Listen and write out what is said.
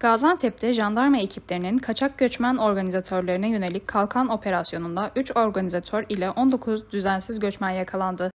Gaziantep'te jandarma ekiplerinin kaçak göçmen organizatörlerine yönelik kalkan operasyonunda 3 organizatör ile 19 düzensiz göçmen yakalandı.